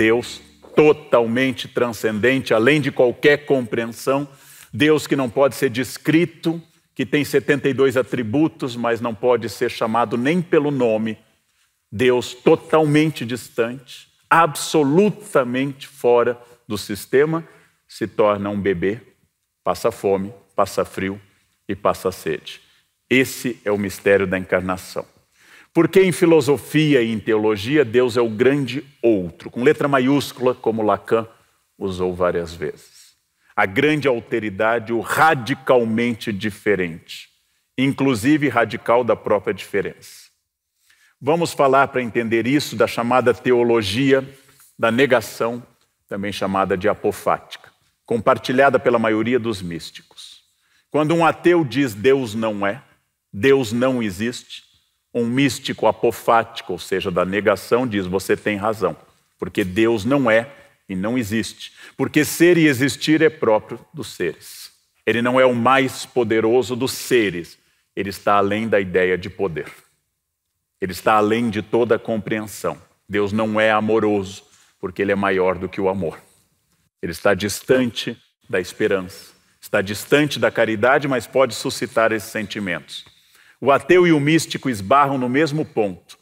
Deus totalmente transcendente, além de qualquer compreensão, Deus que não pode ser descrito, que tem 72 atributos, mas não pode ser chamado nem pelo nome, Deus totalmente distante, absolutamente fora do sistema, se torna um bebê, passa fome, passa frio e passa sede. Esse é o mistério da encarnação. Porque em filosofia e em teologia, Deus é o grande outro, com letra maiúscula, como Lacan usou várias vezes. A grande alteridade, o radicalmente diferente, inclusive radical da própria diferença. Vamos falar para entender isso da chamada teologia da negação, também chamada de apofática, compartilhada pela maioria dos místicos. Quando um ateu diz Deus não é, Deus não existe, um místico apofático, ou seja, da negação, diz: você tem razão, porque Deus não é e não existe. Porque ser e existir é próprio dos seres. Ele não é o mais poderoso dos seres, ele está além da ideia de poder. Ele está além de toda compreensão. Deus não é amoroso, porque ele é maior do que o amor. Ele está distante da esperança, está distante da caridade, mas pode suscitar esses sentimentos. O ateu e o místico esbarram no mesmo ponto.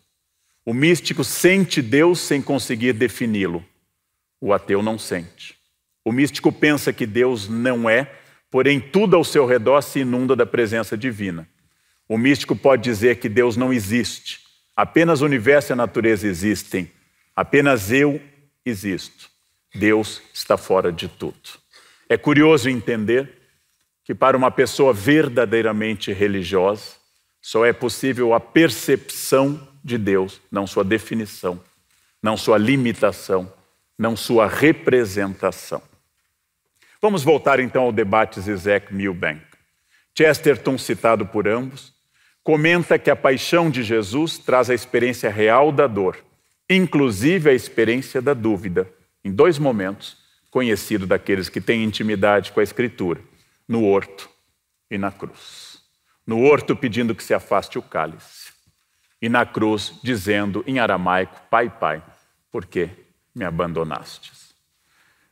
O místico sente Deus sem conseguir defini-lo. O ateu não sente. O místico pensa que Deus não é, porém tudo ao seu redor se inunda da presença divina. O místico pode dizer que Deus não existe. Apenas o universo e a natureza existem. Apenas eu existo. Deus está fora de tudo. É curioso entender que, para uma pessoa verdadeiramente religiosa, só é possível a percepção de Deus, não sua definição, não sua limitação, não sua representação. Vamos voltar então ao debate Zizek Milbank. Chesterton, citado por ambos, comenta que a paixão de Jesus traz a experiência real da dor, inclusive a experiência da dúvida, em dois momentos, conhecido daqueles que têm intimidade com a Escritura, no horto e na cruz no horto pedindo que se afaste o cálice, e na cruz dizendo em aramaico: Pai, Pai, por que me abandonastes?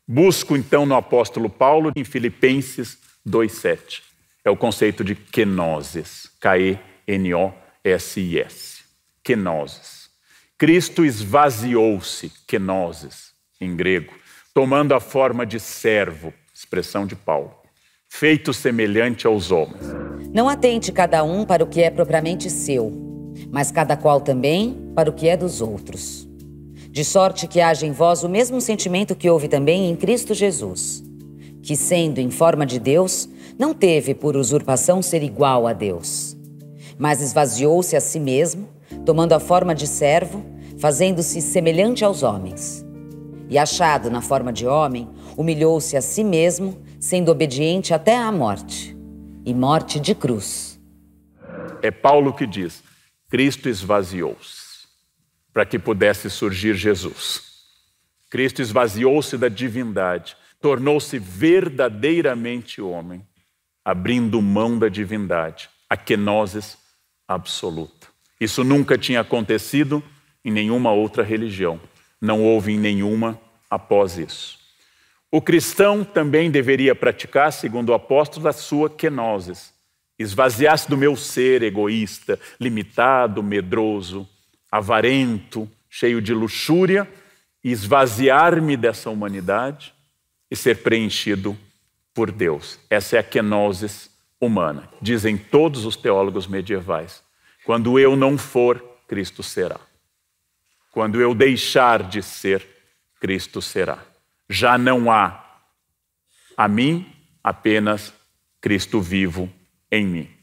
Busco então no apóstolo Paulo em Filipenses 2,7. É o conceito de kenosis, K-E-N-O-S-I-S. Kenosis. Cristo esvaziou-se, kenosis, em grego, tomando a forma de servo, expressão de Paulo feito semelhante aos homens. Não atente cada um para o que é propriamente seu, mas cada qual também para o que é dos outros. De sorte que haja em vós o mesmo sentimento que houve também em Cristo Jesus, que, sendo em forma de Deus, não teve por usurpação ser igual a Deus, mas esvaziou-se a si mesmo, tomando a forma de servo, fazendo-se semelhante aos homens. E achado na forma de homem, humilhou-se a si mesmo, sendo obediente até à morte e morte de cruz. É Paulo que diz: Cristo esvaziou-se para que pudesse surgir Jesus. Cristo esvaziou-se da divindade, tornou-se verdadeiramente homem, abrindo mão da divindade, a kenosis absoluta. Isso nunca tinha acontecido em nenhuma outra religião, não houve em nenhuma após isso. O cristão também deveria praticar, segundo o apóstolo, a sua kenosis. Esvaziar-se do meu ser egoísta, limitado, medroso, avarento, cheio de luxúria, esvaziar-me dessa humanidade e ser preenchido por Deus. Essa é a kenosis humana, dizem todos os teólogos medievais. Quando eu não for, Cristo será. Quando eu deixar de ser, Cristo será já não há a mim, apenas Cristo vivo em mim.